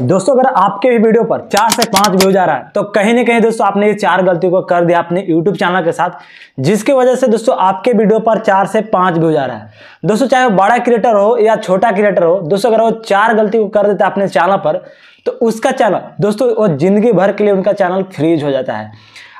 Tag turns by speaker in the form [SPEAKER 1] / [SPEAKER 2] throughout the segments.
[SPEAKER 1] दोस्तों अगर आपके भी वीडियो पर चार से पांच व्यूज आ रहा है तो कहीं ना कहीं दोस्तों आपने ये चार गलतियों को कर दिया अपने यूट्यूब चैनल के साथ जिसकी वजह से दोस्तों आपके वीडियो पर चार से पांच व्यूज आ रहा है दोस्तों चाहे वो बड़ा क्रिएटर हो या छोटा क्रिएटर हो दोस्तों अगर वो चार गलती को कर देता है अपने चैनल पर तो उसका चैनल दोस्तों वो जिंदगी भर के लिए उनका चैनल फ्रीज हो जाता है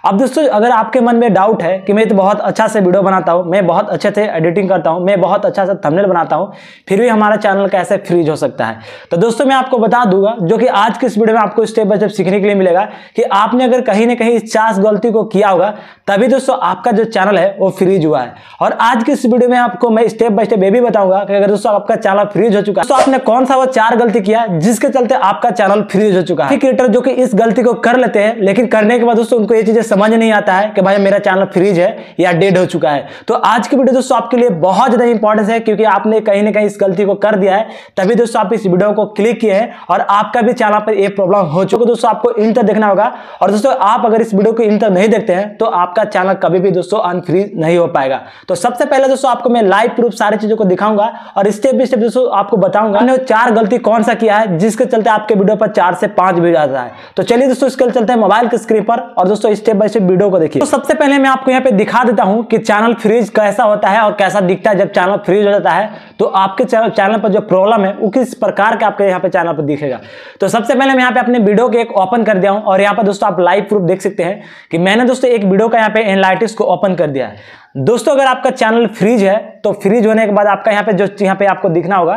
[SPEAKER 1] अब दोस्तों अगर आपके मन में डाउट है कि मैं तो बहुत अच्छा से वीडियो बनाता हूँ मैं बहुत अच्छे से एडिटिंग करता हूँ मैं बहुत अच्छा से थंबनेल बनाता हूँ फिर भी हमारा चैनल कैसे फ्रीज हो सकता है तो दोस्तों मैं आपको बता दूंगा जो कि आज के इस वीडियो में आपको स्टेप बाय स्टेप सीखने के लिए मिलेगा कि आपने अगर कहीं ना कहीं इस गलती को किया होगा तभी दोस्तों आपका जो चैनल है वो फ्रीज हुआ है और आज की इस वीडियो में आपको मैं स्टेप बाय स्टेप ये भी बताऊंगा कि अगर दोस्तों आपका चैनल फ्रीज हो चुका है तो आपने कौन सा वो चार गलती किया जिसके चलते आपका चैनल फ्रीज हो चुका है क्रिएटर जो कि इस गलती को कर लेते हैं लेकिन करने के बाद दोस्तों उनको ये चीजें समझ नहीं आता है कि भाई मेरा चैनल फ्रीज है या डेड हो चुका है तो आज की वीडियो दोस्तों आपके लिए बहुत ज़्यादा इंपॉर्टेंस है क्योंकि आपने कहीं ना कहीं इस गलती को कर दिया है तभी दोस्तों आप इस वीडियो को क्लिक किए हैं और आपका भी चैनल पर एक प्रॉब्लम हो चुका है दोस्तों आपको इंटर देखना होगा और दोस्तों आप अगर इस वीडियो को इंटर नहीं देखते हैं तो आपका चैनल कभी भी दोस्तों अनफ्रीज नहीं हो पाएगा तो सबसे पहले दोस्तों आपको मैं लाइव प्रूफ सारी चीज़ों को दिखाऊंगा और स्टेप बाई स्टेप दोस्तों आपको बताऊंगा चार गलती कौन सा किया है जिसके चलते आपके वीडियो पर चार से पांच भी जाता है तो चलिए दोस्तों इसके चलते हैं मोबाइल की स्क्रीन पर और दोस्तों स्टेप बाई स्टेप वीडियो को देखिए तो सबसे पहले मैं आपको यहाँ पे दिखा देता हूँ कि चैनल फ्रीज कैसा होता है और कैसा दिखता है जब चैनल फ्रीज हो जाता है तो आपके चैनल पर जो प्रॉब्लम है वो किस प्रकार के आपके यहाँ पे चैनल पर दिखेगा तो सबसे पहले मैं यहाँ पे अपने वीडियो को एक ओपन कर दिया हूँ और यहाँ पर दोस्तों आप लाइव प्रूफ देख सकते हैं कि मैंने दोस्तों एक वीडियो का यहाँ पे एनलाइटिस को ओपन कर दिया है दोस्तों अगर आपका चैनल फ्रीज है तो फ्रीज होने के बाद आपका यहाँ पे जो यहाँ पे आपको दिखना होगा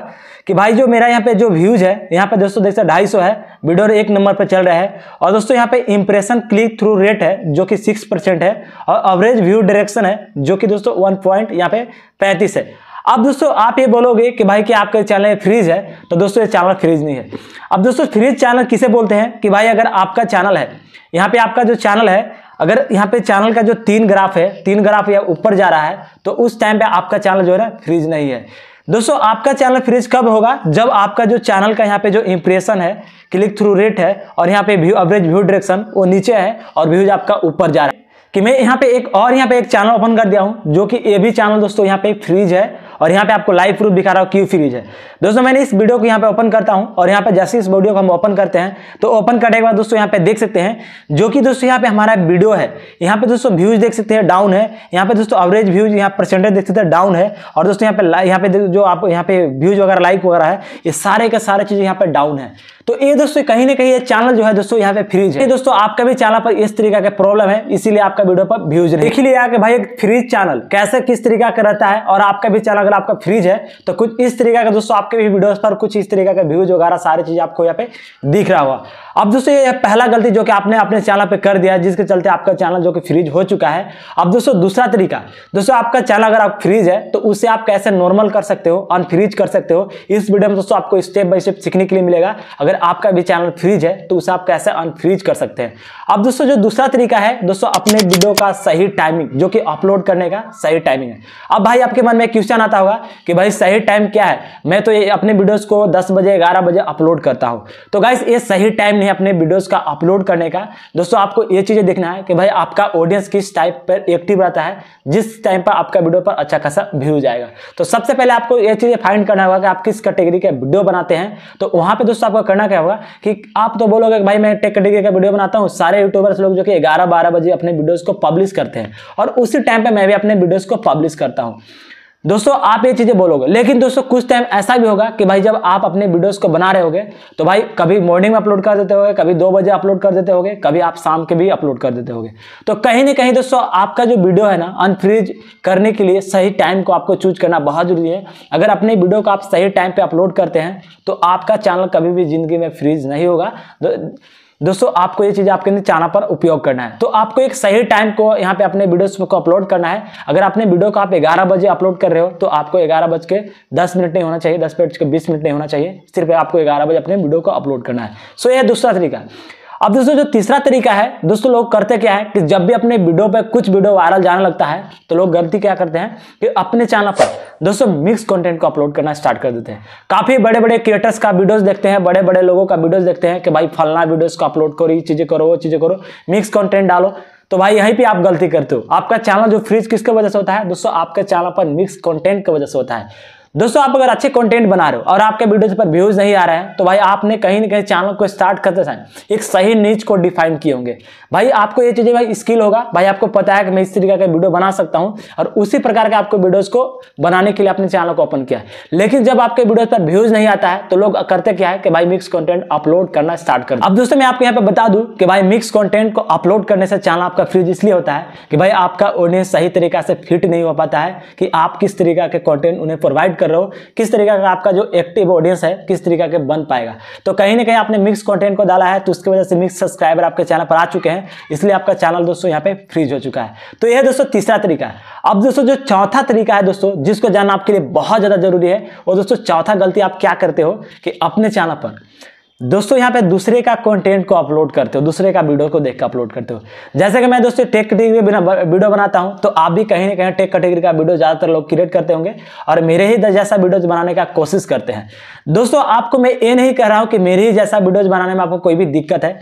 [SPEAKER 1] कि भाई जो मेरा यहाँ पे जो व्यूज है यहाँ पे दोस्तों देख सकते ढाई सौ है वीडियो एक नंबर पर चल रहा है और दोस्तों यहाँ पे इंप्रेशन क्लिक थ्रू रेट है जो कि सिक्स परसेंट है और एवरेज व्यू डायरेक्शन है जो कि दोस्तों वन पॉइंट यहाँ पे पैंतीस है अब दोस्तों आप ये बोलोगे कि भाई कि आपका चैनल फ्रीज है तो दोस्तों ये चैनल फ्रीज नहीं है अब दोस्तों फ्रीज चैनल किसे बोलते हैं कि भाई अगर आपका चैनल है यहाँ पे आपका जो चैनल है अगर यहाँ पे चैनल का जो तीन ग्राफ है तीन ग्राफ या ऊपर जा रहा है तो उस टाइम पे आपका चैनल जो है ना फ्रीज नहीं है दोस्तों आपका चैनल फ्रीज कब होगा जब आपका जो चैनल का यहाँ पे जो इंप्रेशन है क्लिक थ्रू रेट है और यहाँ पे व्यू एवरेज व्यू डायरेक्शन वो नीचे है और व्यूज आपका ऊपर जा रहा है कि मैं यहाँ पे एक और यहाँ पे एक चैनल ओपन कर दिया हूँ जो कि ये भी चैनल दोस्तों यहाँ पे फ्रीज है और यहाँ पे आपको लाइव प्रूफ दिखा रहा हूँ क्यू फ्रीज है दोस्तों मैंने इस वीडियो को यहाँ पे ओपन करता हूँ और यहाँ पे जैसे इस वीडियो को हम ओपन करते हैं तो ओपन करने के बाद दोस्तों यहाँ पे देख सकते हैं जो कि दोस्तों यहाँ पे हमारा वीडियो है यहाँ पे दोस्तों व्यूज देख सकते हैं डाउन है यहाँ पे दोस्तों एवरेज व्यूज यहाँ परसेंटेज देख सकते हैं डाउन है और दोस्तों यहाँ पे यहाँ पे जो आप यहाँ पे व्यूज वगैरह लाइक वगैरह है ये सारे का सारे चीज़ यहाँ पे डाउन है तो ये दोस्तों कहीं ना कहीं ये चैनल जो है दोस्तों यहाँ पे फ्रीज है दोस्तों आपका भी चैनल पर इस तरीका का प्रॉब्लम है इसीलिए आपका वीडियो पर व्यूज नहीं देखिए भाई एक फ्रीज चैनल कैसे किस तरीका का रहता है और आपका भी चैनल अगर आपका फ्रिज है तो कुछ इस तरीके का दोस्तों आपके भी वीडियोस पर कुछ इस तरीके का व्यूज वगैरह सारी चीज़ आपको यहाँ पे दिख रहा हुआ अब दोस्तों ये पहला गलती जो कि आपने अपने चैनल पे कर दिया जिसके चलते आपका चैनल जो कि फ्रीज हो चुका है अब दोस्तों दूसरा तरीका दोस्तों आपका चैनल अगर आप फ्रीज है तो उसे आप कैसे नॉर्मल कर सकते हो अनफ्रीज कर सकते हो इस वीडियो में दोस्तों आपको स्टेप बाई स्टेप सीखने के लिए मिलेगा अगर आपका भी चैनल फ्रीज है तो उसे आप कैसे अनफ्रीज कर सकते हैं अब दोस्तों जो दूसरा तरीका है दोस्तों अपने वीडियो का सही टाइमिंग जो कि अपलोड करने का सही टाइमिंग है अब भाई आपके मन में क्वेश्चन आता पता होगा कि भाई सही टाइम क्या है मैं तो ये अपने वीडियोस को 10 बजे 11 बजे अपलोड करता हूँ तो गाइस ये सही टाइम नहीं अपने वीडियोस का अपलोड करने का दोस्तों आपको ये चीज़ें देखना है कि भाई आपका ऑडियंस किस टाइप पर एक्टिव रहता है जिस टाइम पर आपका वीडियो पर अच्छा खासा व्यूज आएगा तो सबसे पहले आपको ये चीज़ें फाइंड करना होगा कि आप किस कैटेगरी के वीडियो बनाते हैं तो वहाँ पर दोस्तों आपको करना क्या होगा कि आप तो बोलोगे भाई मैं टेक कैटेगरी का वीडियो बनाता हूँ सारे यूट्यूबर्स लोग जो कि ग्यारह बारह बजे अपने वीडियोज़ को पब्लिश करते हैं और उसी टाइम पर मैं भी अपने वीडियोज़ को पब्लिश करता हूँ दोस्तों आप ये चीज़ें बोलोगे लेकिन दोस्तों कुछ टाइम ऐसा भी होगा कि भाई जब आप अपने वीडियोस को बना रहे होगे तो भाई कभी मॉर्निंग में अपलोड कर देते होगे कभी दो बजे अपलोड कर देते होगे कभी आप शाम के भी अपलोड कर देते होगे तो कहीं ना कहीं दोस्तों आपका जो वीडियो है ना अनफ्रीज करने के लिए सही टाइम को आपको चूज करना बहुत जरूरी है अगर अपने वीडियो को आप सही टाइम पर अपलोड करते हैं तो आपका चैनल कभी भी ज़िंदगी में फ्रीज नहीं होगा दोस्तों आपको ये चीज आपके अंदर चाना पर उपयोग करना है तो आपको एक सही टाइम को यहाँ पे अपने वीडियोस को अपलोड करना है अगर अपने वीडियो को आप ग्यारह बजे अपलोड कर रहे हो तो आपको ग्यारह बज के दस मिनट नहीं होना चाहिए दस मिनट के बीस मिनट नहीं होना चाहिए सिर्फ आपको ग्यारह बजे अपने वीडियो को अपलोड करना है सो यह दूसरा तरीका अब दोस्तों जो तीसरा तरीका है दोस्तों लोग करते क्या है कि जब भी अपने वीडियो पे कुछ वीडियो वायरल जाने लगता है तो लोग गलती क्या करते हैं कि अपने चैनल पर दोस्तों मिक्स कंटेंट को अपलोड करना स्टार्ट कर देते हैं काफी बड़े बड़े क्रिएटर्स का वीडियोस देखते हैं बड़े बड़े लोगों का वीडियोज देखते हैं कि भाई फलना वीडियोज को अपलोड करो ये चीजें करो वो चीजें करो मिक्स कॉन्टेंट डालो तो भाई यहीं पे आप गलती करते हो आपका चैनल जो फ्रीज किसके वजह से होता है दोस्तों आपके चैनल पर मिक्स कंटेंट की वजह से होता है दोस्तों आप अगर अच्छे कंटेंट बना रहे हो और आपके वीडियोज पर व्यूज नहीं आ रहे हैं तो भाई आपने कहीं ना कहीं चैनल को स्टार्ट करते समय एक सही नीच को डिफाइन किए होंगे भाई आपको ये चीज़ें भाई स्किल होगा भाई आपको पता है कि मैं इस तरीके का वीडियो बना सकता हूँ और उसी प्रकार के आपको वीडियोज को बनाने के लिए अपने चैनल को ओपन किया है लेकिन जब आपके वीडियोज पर व्यूज नहीं आता है तो लोग करते क्या है कि भाई मिक्स कॉन्टेंट अपलोड करना स्टार्ट कर अब दोस्तों मैं आपको यहाँ पर बता दू कि भाई मिक्स कॉन्टेंट को अपलोड करने से चैनल आपका फ्यूज इसलिए होता है कि भाई आपका उन्हें सही तरीका से फिट नहीं हो पाता है कि आप किस तरीका के कॉन्टेंट उन्हें प्रोवाइड कर रहे हो किस तरीके का आपका जो एक्टिव ऑडियंस है किस तरीके के बन पाएगा तो कहीं ना कहीं आपने मिक्स कंटेंट को डाला है तो उसकी वजह से मिक्स सब्सक्राइबर आपके चैनल पर आ चुके हैं इसलिए आपका चैनल दोस्तों यहाँ पे फ्रीज हो चुका है तो यह दोस्तों तीसरा तरीका है अब दोस्तों जो चौथा तरीका है दोस्तों जिसको जानना आपके लिए बहुत ज़्यादा जरूरी है और दोस्तों चौथा गलती आप क्या करते हो कि अपने चैनल पर दोस्तों यहाँ पे दूसरे का कंटेंट को अपलोड करते हो दूसरे का वीडियो को देख कर अपलोड करते हो जैसे कि मैं दोस्तों टेक कैटेगरी में वीडियो बनाता हूँ तो आप भी कहीं ना कहीं टेक कैटेगरी का वीडियो ज़्यादातर लोग क्रिएट करते होंगे और मेरे ही जैसा वीडियोज बनाने का कोशिश करते हैं दोस्तों आपको मैं ये नहीं कह रहा हूँ कि मेरे ही जैसा वीडियोज बनाने में आपको कोई भी दिक्कत है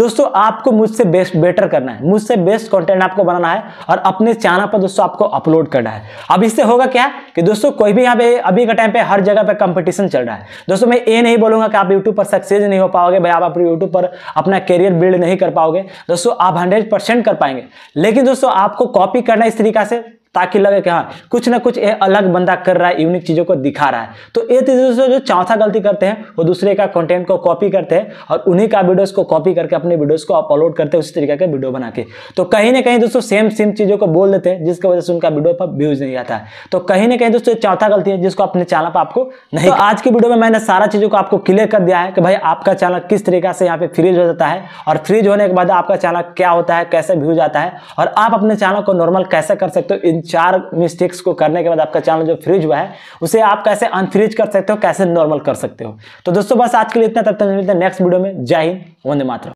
[SPEAKER 1] दोस्तों आपको मुझसे बेस्ट बेटर करना है मुझसे बेस्ट कॉन्टेंट आपको बनाना है और अपने चैनल पर दोस्तों आपको अपलोड करना है अब इससे होगा क्या कि दोस्तों कोई भी यहाँ पे अभी का टाइम पे हर जगह पे कंपटीशन चल रहा है दोस्तों मैं ये नहीं बोलूंगा कि आप यूट्यूब पर सक्सेस नहीं हो पाओगे भाई आप अपने यूट्यूब पर अपना करियर बिल्ड नहीं कर पाओगे दोस्तों आप हंड्रेड कर पाएंगे लेकिन दोस्तों आपको कॉपी करना इस तरीका से ताकि लगे कि हाँ कुछ ना कुछ अलग बंदा कर रहा है यूनिक चीज़ों को दिखा रहा है तो ये दूसरे तो जो चौथा गलती करते हैं वो दूसरे का कंटेंट को कॉपी करते हैं और उन्हीं का वीडियोस को कॉपी करके अपने वीडियोस को अपलोड करते हैं उसी तरीके का वीडियो बना के तो कहीं ना कहीं दोस्तों सेम सेम चीज़ों को बोल देते हैं जिसकी वजह से उनका वीडियो पर व्यूज नहीं आता है तो कहीं ना कहीं दोस्तों चौथा गलती है जिसको अपने चैनल पर आपको नहीं तो आज की वीडियो में मैंने सारा चीज़ों को आपको क्लियर कर दिया है कि भाई आपका चैनल किस तरीके से यहाँ पे फ्रीज हो जाता है और फ्रीज होने के बाद आपका चैनल क्या होता है कैसे व्यूज आता है और आप अपने चैनल को नॉर्मल कैसे कर सकते हो चार मिस्टेक्स को करने के बाद आपका चैनल जो फ्रिज हुआ है उसे आप कैसे अनफ्रिज कर सकते हो कैसे नॉर्मल कर सकते हो तो दोस्तों बस आज के लिए इतना तब तक मिलते हैं नेक्स्ट वीडियो में जय हिंद वंदे मात्र